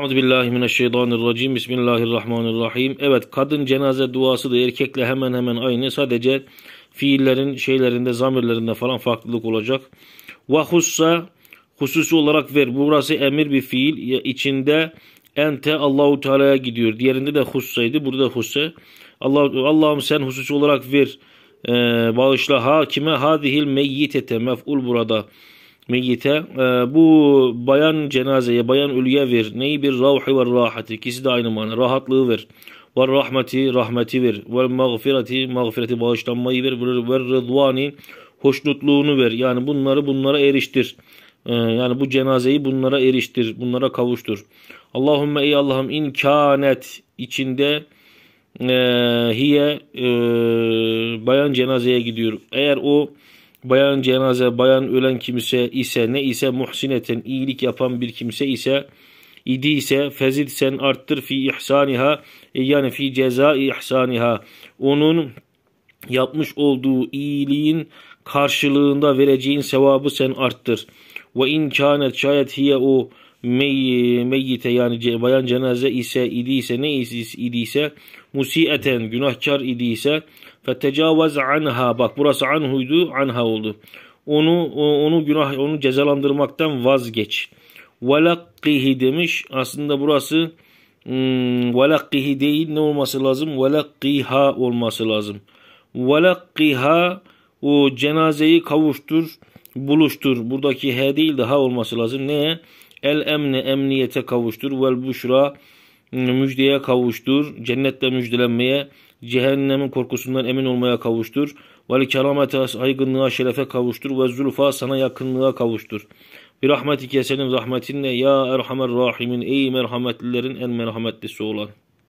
Euzubillahimineşşeytanirracim. Bismillahirrahmanirrahim. Evet kadın cenaze duası da erkekle hemen hemen aynı. Sadece fiillerin şeylerinde zamirlerinde falan farklılık olacak. Ve hussa hususi olarak ver. Burası emir bir fiil. içinde ente Allahu Teala'ya gidiyor. Diğerinde de hussaydı. Burada husse. Allah Allah'ım sen hususi olarak ver. Ee, bağışla ha kime hadihil meyyitete mef'ul burada meyyite e, ee, bu bayan cenazeye, bayan ölüye ver. Neyi bir ravhi ve rahati. İkisi de aynı mana. Rahatlığı ver. Ve rahmeti, rahmeti ver. Ve mağfireti, mağfireti bağışlanmayı ver. Ve rıdvani, hoşnutluğunu ver. Yani bunları bunlara eriştir. E, yani bu cenazeyi bunlara eriştir. Bunlara kavuştur. Allahümme ey Allah'ım inkanet içinde e, hiye e, bayan cenazeye gidiyor. Eğer o Bayan cenaze, bayan ölen kimse ise ne ise muhsineten iyilik yapan bir kimse ise idi ise fezid sen arttır fi ihsaniha e, yani fi ceza ihsaniha onun yapmış olduğu iyiliğin karşılığında vereceğin sevabı sen arttır. Ve in kânet şayet hiye o mey, meyyite yani bayan cenaze ise idiyse ne idiyse musieten günahkar idiyse fetecavaz anha bak burası anhuydu anha oldu. Onu onu günah onu cezalandırmaktan vazgeç. Velakkihi demiş. Aslında burası hmm, velakkihi değil ne olması lazım? Velakkiha olması lazım. Velakkiha o cenazeyi kavuştur, buluştur. Buradaki he değil de ha olması lazım. Neye? El emne emniyete kavuştur. Vel buşra müjdeye kavuştur. Cennette müjdelenmeye, cehennemin korkusundan emin olmaya kavuştur. Vel keramete saygınlığa, şerefe kavuştur. Ve zulfa sana yakınlığa kavuştur. Bir rahmeti senin rahmetinle ya erhamer rahimin. Ey merhametlilerin en merhametlisi olan.